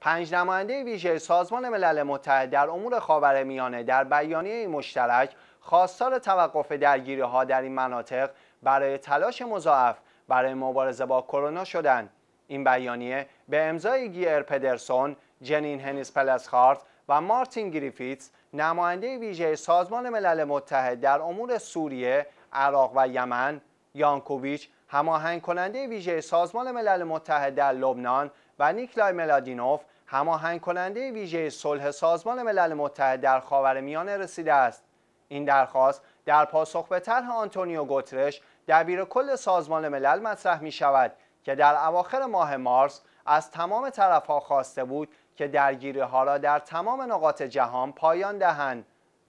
پنج نماینده ویژه سازمان ملل متحد در امور خاورمیانه در بیانیه مشترک خواستار توقف درگیری ها در این مناطق برای تلاش مضاعف برای مبارزه با کرونا شدند این بیانیه به امضای گیر پدرسون، جنین هنیس پلسخارت و مارتین گریفیتس نماینده ویژه سازمان ملل متحد در امور سوریه، عراق و یمن، یانکوویچ هماهنگ کننده ویژه سازمان ملل متحد در لبنان و نیکلای ملادینوف هماهنگ کننده ویژه صلح سازمان ملل متحد در خاورمیانه رسیده است این درخواست در پاسخ به طرح آنتونیو گوترش دبیر کل سازمان ملل مطرح می شود که در اواخر ماه مارس از تمام طرفها خواسته بود که درگیری ها را در تمام نقاط جهان پایان دهند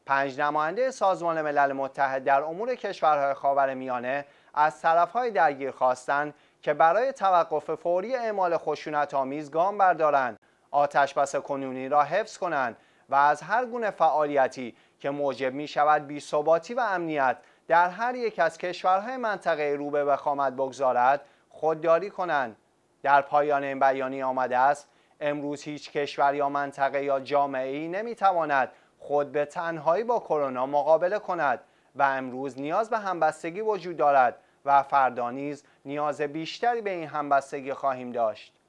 پنج نماینده سازمان ملل متحد در امور کشورهای خاورمیانه از طرفهای درگیر خواستند که برای توقف فوری اعمال خشونت آمیز گام بردارند آتش بس کنونی را حفظ کنند و از هر گونه فعالیتی که موجب می شود بیثباتی و امنیت در هر یک از کشورهای منطقه روبه به بگذارد خودداری کنند در پایان این بیانیه آمده است امروز هیچ کشور یا منطقه یا جامعه ای نمی تواند خود به تنهایی با کرونا مقابله کند و امروز نیاز به همبستگی وجود دارد و فردا نیز نیاز بیشتری به این همبستگی خواهیم داشت